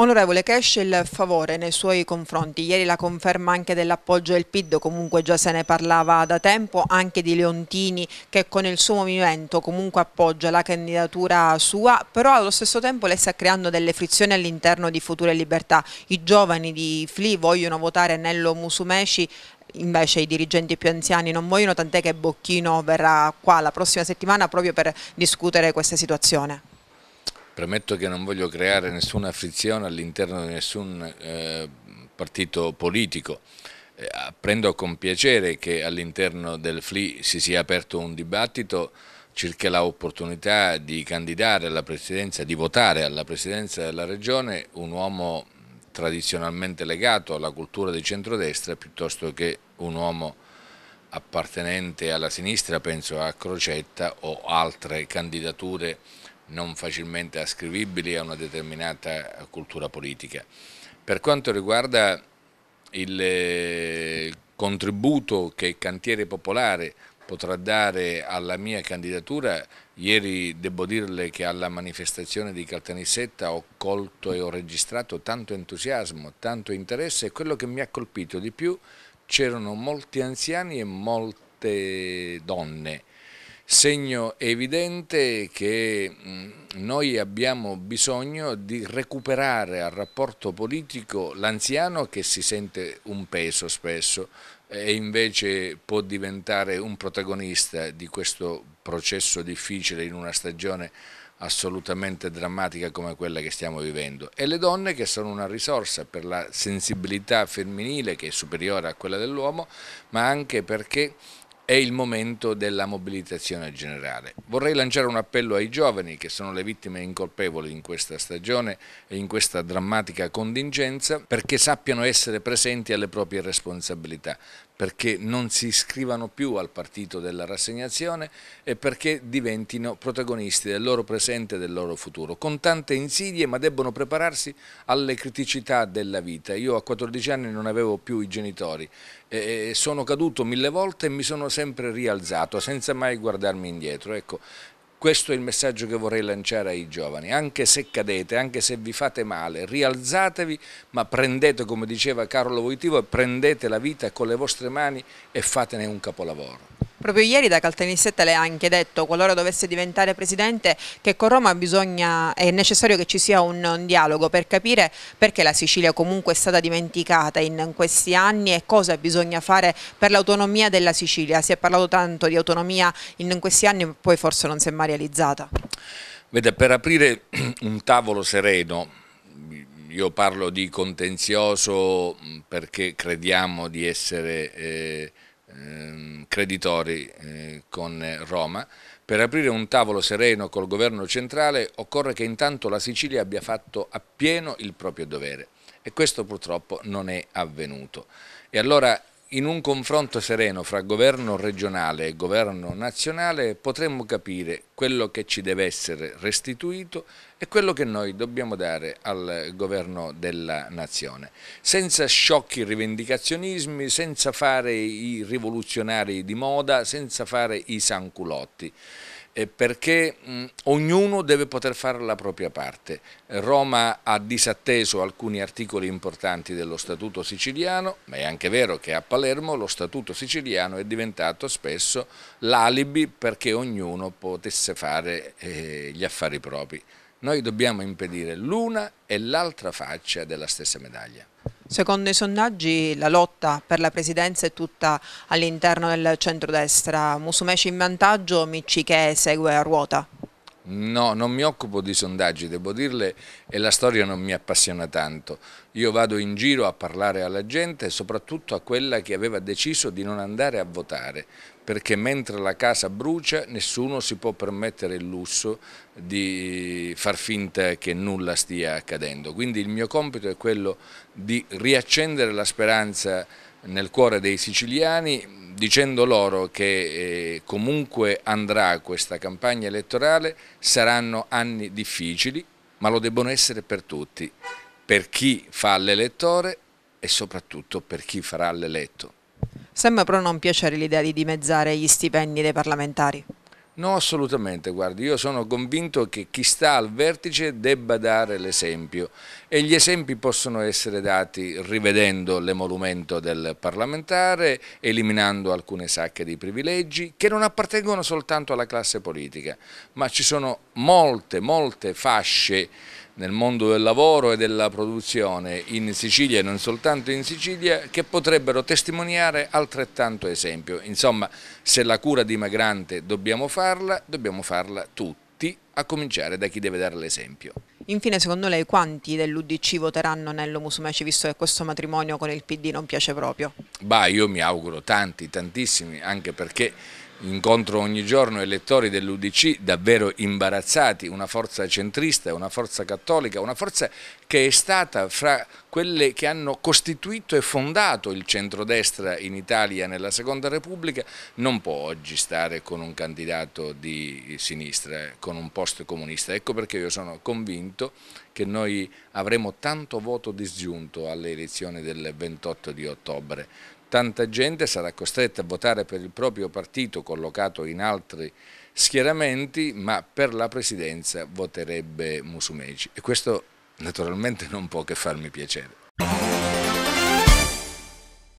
Onorevole, che esce il favore nei suoi confronti? Ieri la conferma anche dell'appoggio del PID, comunque già se ne parlava da tempo, anche di Leontini che con il suo movimento comunque appoggia la candidatura sua, però allo stesso tempo lei sta creando delle frizioni all'interno di Future Libertà. I giovani di FLI vogliono votare Nello Musumeci, invece i dirigenti più anziani non vogliono, tant'è che Bocchino verrà qua la prossima settimana proprio per discutere questa situazione. Premetto che non voglio creare nessuna frizione all'interno di nessun eh, partito politico. Eh, prendo con piacere che all'interno del FLI si sia aperto un dibattito circa l'opportunità di candidare alla presidenza, di votare alla presidenza della Regione un uomo tradizionalmente legato alla cultura di centrodestra piuttosto che un uomo appartenente alla sinistra, penso a Crocetta o altre candidature non facilmente ascrivibili a una determinata cultura politica. Per quanto riguarda il eh, contributo che Cantiere Popolare potrà dare alla mia candidatura, ieri devo dirle che alla manifestazione di Caltanissetta ho colto e ho registrato tanto entusiasmo, tanto interesse e quello che mi ha colpito di più c'erano molti anziani e molte donne segno evidente che mm, noi abbiamo bisogno di recuperare al rapporto politico l'anziano che si sente un peso spesso e invece può diventare un protagonista di questo processo difficile in una stagione assolutamente drammatica come quella che stiamo vivendo e le donne che sono una risorsa per la sensibilità femminile che è superiore a quella dell'uomo ma anche perché è il momento della mobilitazione generale. Vorrei lanciare un appello ai giovani che sono le vittime incolpevoli in questa stagione e in questa drammatica contingenza perché sappiano essere presenti alle proprie responsabilità, perché non si iscrivano più al partito della rassegnazione e perché diventino protagonisti del loro presente e del loro futuro, con tante insidie ma debbono prepararsi alle criticità della vita. Io a 14 anni non avevo più i genitori, sono caduto mille volte e mi sono sempre rialzato senza mai guardarmi indietro. Ecco, questo è il messaggio che vorrei lanciare ai giovani, anche se cadete, anche se vi fate male, rialzatevi, ma prendete, come diceva Carlo Voitivo, prendete la vita con le vostre mani e fatene un capolavoro. Proprio ieri da Caltanissetta le ha anche detto, qualora dovesse diventare presidente, che con Roma bisogna, è necessario che ci sia un, un, dialogo per capire perché la Sicilia comunque è stata dimenticata in questi anni e cosa bisogna fare per l'autonomia della Sicilia. Si è parlato tanto di autonomia in questi anni, poi forse non si è mai realizzata. Vede, per aprire un tavolo sereno, io parlo di contenzioso perché crediamo di essere... Eh, Ehm, creditori eh, con Roma, per aprire un tavolo sereno col governo centrale occorre che intanto la Sicilia abbia fatto appieno il proprio dovere e questo purtroppo non è avvenuto. E allora in un confronto sereno fra governo regionale e governo nazionale potremmo capire quello che ci deve essere restituito e quello che noi dobbiamo dare al governo della nazione, senza sciocchi rivendicazionismi, senza fare i rivoluzionari di moda, senza fare i sanculotti. Eh, perché mh, ognuno deve poter fare la propria parte. Roma ha disatteso alcuni articoli importanti dello Statuto siciliano, ma è anche vero che a Palermo lo Statuto siciliano è diventato spesso l'alibi perché ognuno potesse fare eh, gli affari propri. Noi dobbiamo impedire l'una e l'altra faccia della stessa medaglia. Secondo i sondaggi la lotta per la presidenza è tutta all'interno del centrodestra. Musumeci in vantaggio, Micci che segue a ruota. No, non mi occupo di sondaggi, devo dirle, e la storia non mi appassiona tanto. Io vado in giro a parlare alla gente, soprattutto a quella che aveva deciso di non andare a votare, perché mentre la casa brucia nessuno si può permettere il lusso di far finta che nulla stia accadendo. Quindi il mio compito è quello di riaccendere la speranza nel cuore dei siciliani dicendo loro che eh, comunque andrà questa campagna elettorale saranno anni difficili ma lo debbono essere per tutti, per chi fa l'elettore e soprattutto per chi farà l'eletto. Sembra però non piacere l'idea di dimezzare gli stipendi dei parlamentari. No, assolutamente, guardi, io sono convinto che chi sta al vertice debba dare l'esempio e gli esempi possono essere dati rivedendo l'emolumento del parlamentare, eliminando alcune sacche di privilegi che non appartengono soltanto alla classe politica, ma ci sono molte, molte fasce nel mondo del lavoro e della produzione in Sicilia e non soltanto in Sicilia che potrebbero testimoniare altrettanto esempio. Insomma, se la cura dimagrante dobbiamo farla, dobbiamo farla tutti, a cominciare da chi deve dare l'esempio. Infine, secondo lei quanti dell'Udc voteranno Nello Musumeci visto che questo matrimonio con il PD non piace proprio? Bah, io mi auguro tanti, tantissimi, anche perché incontro ogni giorno elettori dell'Udc davvero imbarazzati, una forza centrista, una forza cattolica, una forza che è stata fra quelle che hanno costituito e fondato il centrodestra in Italia nella Seconda Repubblica, non può oggi stare con un candidato di sinistra, con un post comunista. Ecco perché io sono convinto che noi avremo tanto voto disgiunto alle elezioni del 28 di ottobre, Tanta gente sarà costretta a votare per il proprio partito collocato in altri schieramenti, ma per la presidenza voterebbe Musumeci. E questo naturalmente non può che farmi piacere.